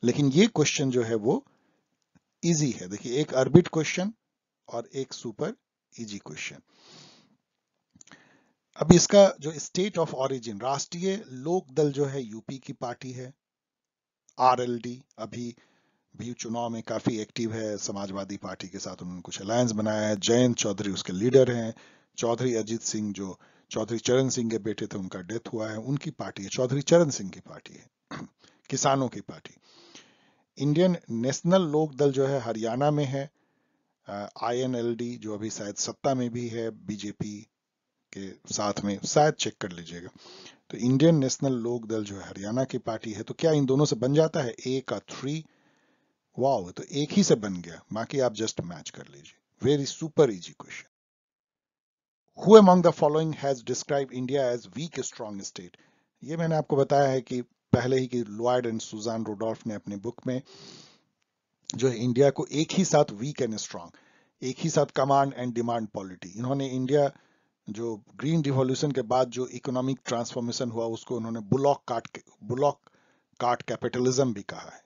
[SPEAKER 1] लेकिन ये क्वेश्चन जो है वो इजी है देखिए एक अर्बिट क्वेश्चन और एक सुपर इजी क्वेश्चन अब इसका जो स्टेट ऑफ ऑरिजिन राष्ट्रीय लोक दल जो है यूपी की पार्टी है आरएलडी अभी भी चुनाव में काफी एक्टिव है समाजवादी पार्टी के साथ उन्होंने कुछ अलायंस बनाया है जयंत चौधरी उसके लीडर हैं चौधरी अजीत सिंह जो चौधरी चरण सिंह के बेटे थे उनका डेथ हुआ है उनकी पार्टी है चौधरी चरण सिंह की पार्टी है (clears throat) किसानों की पार्टी इंडियन नेशनल लोक दल जो है हरियाणा में है आईएनएलडी जो अभी शायद सत्ता में भी है बीजेपी के साथ में शायद चेक कर लीजिएगा तो इंडियन नेशनल लोक दल जो है हरियाणा की पार्टी है तो क्या इन दोनों से बन जाता है ए का थ्री वाओ तो एक ही से बन गया बाकी आप जस्ट मैच कर लीजिए very super easy question who among the following has describe India as weak strong state ये मैंने आपको बताया है कि पहले ही कि लॉयड एंड सुजान रोडोल्फ ने अपने बुक में जो है इंडिया को एक ही साथ वीक एंड स्ट्रांग एक ही साथ कमांड एंड डिमांड पॉलिटी इन्होंने इंडिया जो ग्रीन रिवॉल्यूशन के बाद जो इकोनॉमिक ट्रांसफॉर्मेशन हुआ उसको उन्होंने ब्लॉक काट ब्लॉक काट कैपिटलिज्म भी कहा है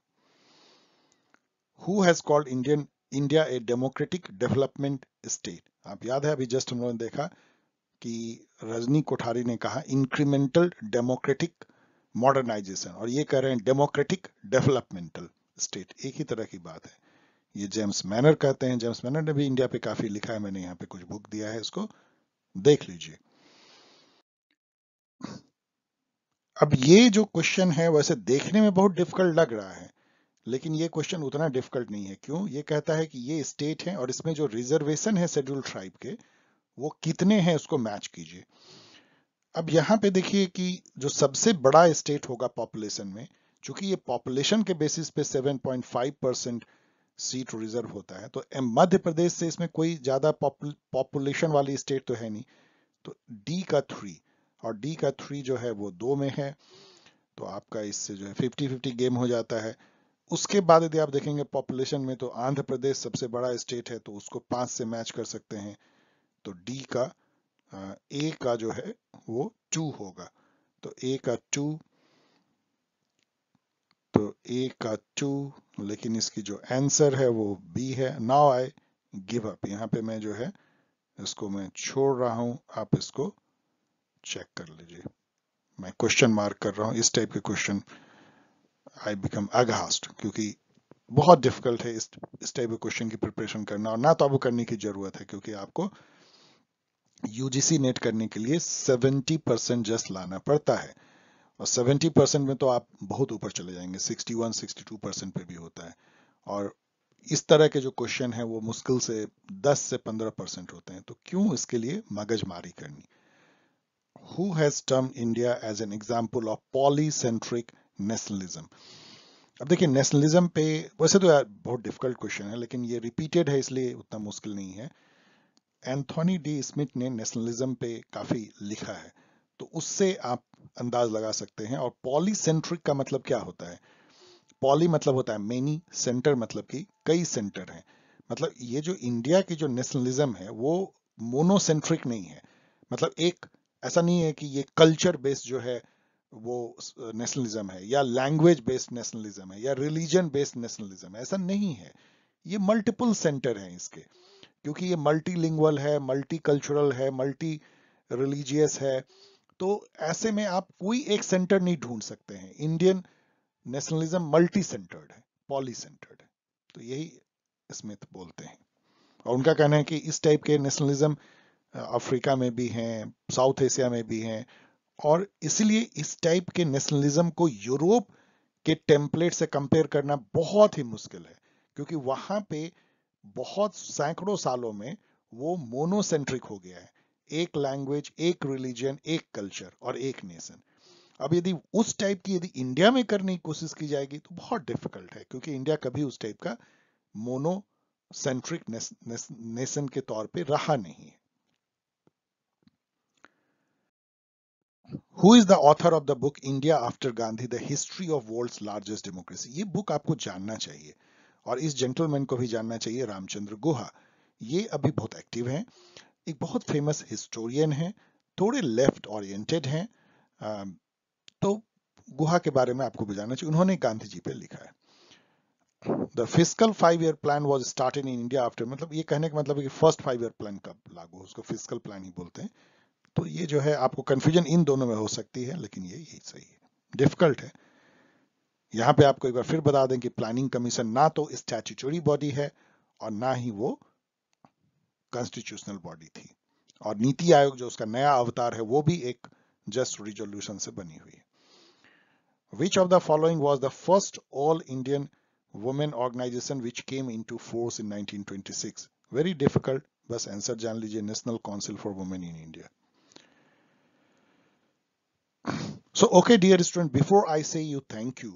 [SPEAKER 1] who has called Indian India a democratic development state आप याद है अभी जस्ट हम लोगों ने देखा कि रजनी कोठारी ने कहा इंक्रीमेंटल डेमोक्रेटिक मॉडर्नाइजेशन और ये कह रहे हैं डेमोक्रेटिक डेवलपमेंटल स्टेट एक ही तरह की बात है ये जेम्स मैनर कहते हैं जेम्स मैनर ने भी इंडिया पे काफी लिखा है मैंने यहाँ पे कुछ बुक दिया है इसको देख लीजिए अब ये जो क्वेश्चन है वैसे देखने में बहुत डिफिकल्ट लग रहा है लेकिन ये क्वेश्चन उतना डिफिकल्ट नहीं है क्यों ये कहता है कि ये स्टेट है और इसमें जो रिजर्वेशन है शेड्यूल ट्राइब के वो कितने हैं उसको मैच कीजिए अब यहाँ पे देखिए कि जो सबसे बड़ा स्टेट होगा पॉपुलेशन में चूंकि ये पॉपुलेशन के बेसिस पे 7.5 परसेंट सीट रिजर्व होता है तो मध्य प्रदेश से इसमें कोई ज्यादा पॉपुलेशन वाली स्टेट तो है नहीं तो डी का थ्री और डी का थ्री जो है वो दो में है तो आपका इससे जो है फिफ्टी फिफ्टी गेम हो जाता है उसके बाद यदि आप देखेंगे पॉपुलेशन में तो आंध्र प्रदेश सबसे बड़ा स्टेट है तो उसको पांच से मैच कर सकते हैं तो डी का ए का जो है वो टू होगा तो ए का टू तो ए का टू लेकिन इसकी जो आंसर है वो बी है नाउ आई गिव अप यहाँ पे मैं जो है इसको मैं छोड़ रहा हूं आप इसको चेक कर लीजिए मैं क्वेश्चन मार्क कर रहा हूं इस टाइप के क्वेश्चन आई बिकम अगहास्ट क्योंकि बहुत डिफिकल्ट है इस इस टाइप के क्वेश्चन की प्रिपरेशन करना और ना तो अब करने की जरूरत है क्योंकि आपको यूजीसी नेट करने के लिए 70 परसेंट जस्ट लाना पड़ता है और 70 परसेंट में तो आप बहुत ऊपर चले जाएंगे 61, 62 परसेंट पे भी होता है और इस तरह के जो क्वेश्चन है वो मुश्किल से 10 से 15 परसेंट होते हैं तो क्यों इसके लिए मगजमारी करनी who has term India as an example of polycentric nationalism अब देखिए नेशनलिज्म पे वैसे तो यार बहुत डिफिकल्ट क्वेश्चन है लेकिन ये रिपीटेड है इसलिए उतना मुश्किल नहीं है एंथोनी डी स्मिथ ने नेशनलिज्म पे काफी लिखा है तो उससे आप अंदाज लगा सकते हैं और पॉलीसेंट्रिक का मतलब क्या होता है पॉली मतलब होता है मेनी सेंटर मतलब कि कई सेंटर हैं मतलब ये जो इंडिया की जो नेशनलिज्म है वो मोनोसेंट्रिक नहीं है मतलब एक ऐसा नहीं है कि ये कल्चर बेस्ड जो है वो नेशनलिज्म है या लैंग्वेज बेस्ड नेशनलिज्म है या रिलीजन बेस्ड नेशनलिज्म है ऐसा नहीं है ये मल्टीपल सेंटर है इसके क्योंकि ये मल्टीलिंगुअल है मल्टी कल्चरल है मल्टी रिलीजियस है तो ऐसे में आप कोई एक सेंटर नहीं ढूंढ सकते हैं इंडियन नेशनलिज्म मल्टी सेंटर्ड है पॉली सेंटर्ड है तो यही स्मिथ बोलते हैं और उनका कहना है कि इस टाइप के नेशनलिज्म अफ्रीका में भी हैं साउथ एशिया में भी हैं और इसलिए इस टाइप के नेशनलिज्म को यूरोप के टेम्पलेट से कंपेयर करना बहुत ही मुश्किल है क्योंकि वहां पे बहुत सैकड़ों सालों में वो मोनोसेंट्रिक हो गया है एक लैंग्वेज एक रिलीजन एक कल्चर और एक नेशन अब यदि उस टाइप की यदि इंडिया में करने की कोशिश की जाएगी तो बहुत डिफिकल्ट है क्योंकि इंडिया कभी उस टाइप का मोनो सेंट्रिक नेशन के तौर पे रहा नहीं है who is the author of the book India after Gandhi the history of world largest democracy ये बुक आपको जानना चाहिए और इस जेंटलमैन को भी जानना चाहिए रामचंद्र गुहा ये अभी बहुत एक्टिव हैं एक बहुत फेमस हिस्टोरियन हैं थोड़े लेफ्ट ओरिएंटेड हैं तो गुहा के बारे में आपको बताना चाहिए उन्होंने गांधी जी पे लिखा है the physical five year plan was started in India after मतलब ये कहने का मतलब है कि फर्स्ट फाइव ईयर प्लान कब लागू उसको फिजिकल प्लान ही बोलते हैं तो ये जो है आपको कंफ्यूजन इन दोनों में हो सकती है लेकिन ये यही सही है डिफिकल्ट है यहाँ पे आपको एक बार फिर बता दें कि प्लानिंग कमीशन ना तो स्टैचूचरी बॉडी है और ना ही वो कॉन्स्टिट्यूशनल बॉडी थी और नीति आयोग जो उसका नया अवतार है वो भी एक जस्ट रिजोल्यूशन से बनी हुई है which of the following was the first all Indian women organisation which came in to force in 1926 very difficult बस आंसर जान लीजिए national council for women in India so okay dear student before I say you thank you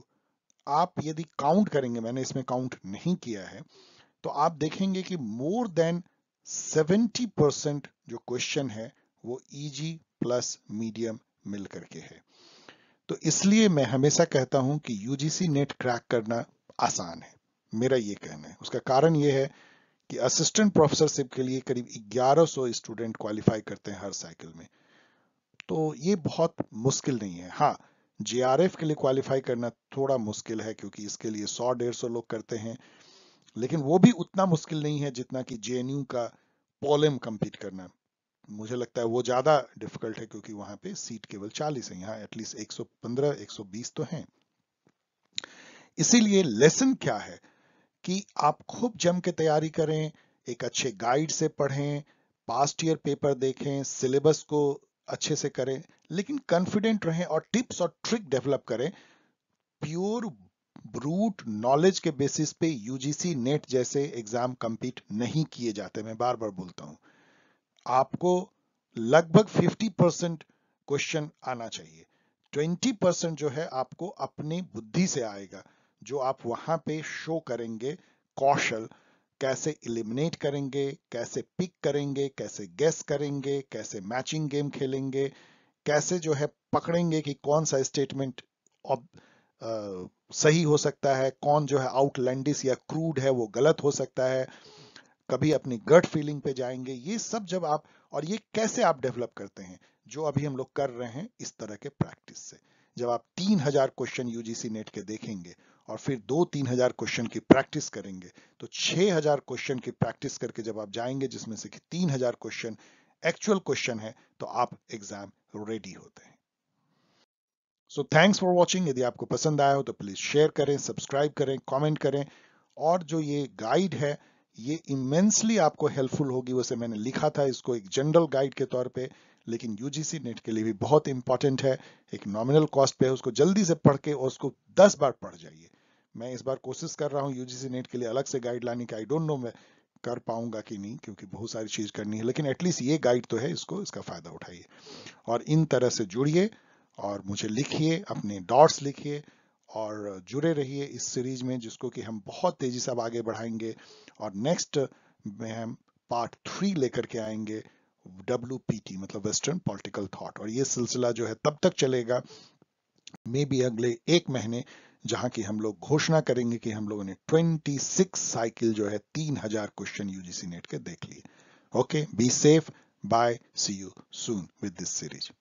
[SPEAKER 1] आप यदि count करेंगे मैंने इसमें count नहीं किया है तो आप देखेंगे कि मोर देन 70% जो क्वेश्चन है वो इजी प्लस मीडियम मिल करके है तो इसलिए मैं हमेशा कहता हूं कि यूजीसी नेट क्रैक करना आसान है मेरा ये कहना है उसका कारण ये है कि असिस्टेंट प्रोफेसरशिप के लिए करीब 1100 स्टूडेंट क्वालिफाई करते हैं हर साइकिल में तो ये बहुत मुश्किल नहीं है हाँ जे के लिए क्वालिफाई करना थोड़ा मुश्किल है क्योंकि इसके लिए सौ डेढ़ सौ लोग करते हैं लेकिन वो भी उतना मुश्किल नहीं है जितना कि जे का पोलम कम्पीट करना मुझे लगता है वो ज़्यादा डिफिकल्ट है क्योंकि वहां पे सीट केवल 40 है यहाँ एटलीस्ट 115, 120 तो हैं इसीलिए लेसन क्या है कि आप खूब जम के तैयारी करें एक अच्छे गाइड से पढ़ें पास्ट ईयर पेपर देखें सिलेबस को अच्छे से करें लेकिन कॉन्फिडेंट रहें और टिप्स और ट्रिक डेवलप करें प्योर ब्रूट नॉलेज के बेसिस पे यूजीसी नेट जैसे एग्जाम कंपीट नहीं किए जाते मैं बार बार बोलता हूं आपको लगभग 50 परसेंट क्वेश्चन आना चाहिए 20 परसेंट जो है आपको अपनी बुद्धि से आएगा जो आप वहां पे शो करेंगे कौशल कैसे इलिमिनेट करेंगे कैसे पिक करेंगे कैसे गेस करेंगे कैसे मैचिंग गेम खेलेंगे कैसे जो है पकड़ेंगे कि कौन सा स्टेटमेंट सही हो सकता है कौन जो है आउटलैंडिस या क्रूड है वो गलत हो सकता है कभी अपनी गट फीलिंग पे जाएंगे ये सब जब आप और ये कैसे आप डेवलप करते हैं जो अभी हम लोग कर रहे हैं इस तरह के प्रैक्टिस से जब आप तीन हजार क्वेश्चन यूजीसी नेट के देखेंगे और फिर दो तीन हजार क्वेश्चन की प्रैक्टिस करेंगे तो छह हजार क्वेश्चन की प्रैक्टिस करके जब आप जाएंगे जिसमें से कि तीन हजार क्वेश्चन एक्चुअल क्वेश्चन है तो आप एग्जाम रेडी होते हैं सो थैंक्स फॉर वॉचिंग यदि आपको पसंद आया हो तो प्लीज़ शेयर करें सब्सक्राइब करें कॉमेंट करें और जो ये गाइड है ये इमेंसली आपको हेल्पफुल होगी वैसे मैंने लिखा था इसको एक जनरल गाइड के तौर पे लेकिन यूजीसी नेट के लिए भी बहुत इंपॉर्टेंट है एक नॉमिनल कॉस्ट पे है उसको जल्दी से पढ़ के और उसको दस बार पढ़ जाइए मैं इस बार कोशिश कर रहा हूँ यूजीसी नेट के लिए अलग से गाइड लाने की आई डोंट नो मैं कर पाऊंगा कि नहीं क्योंकि बहुत सारी चीज करनी है लेकिन एटलीस्ट ये गाइड तो है इसको इसका फायदा उठाइए और इन तरह से जुड़िए और मुझे लिखिए अपने डॉट्स लिखिए और जुड़े रहिए इस सीरीज में जिसको कि हम बहुत तेजी से आगे बढ़ाएंगे और नेक्स्ट में हम पार्ट थ्री लेकर के आएंगे डब्ल्यू मतलब वेस्टर्न पॉलिटिकल थॉट और ये सिलसिला जो है तब तक चलेगा मे भी अगले एक महीने जहां की हम लोग घोषणा करेंगे कि हम लोगों ने 26 साइकिल जो है 3000 क्वेश्चन यूजीसी नेट के देख लिए okay be safe bye see you soon with this series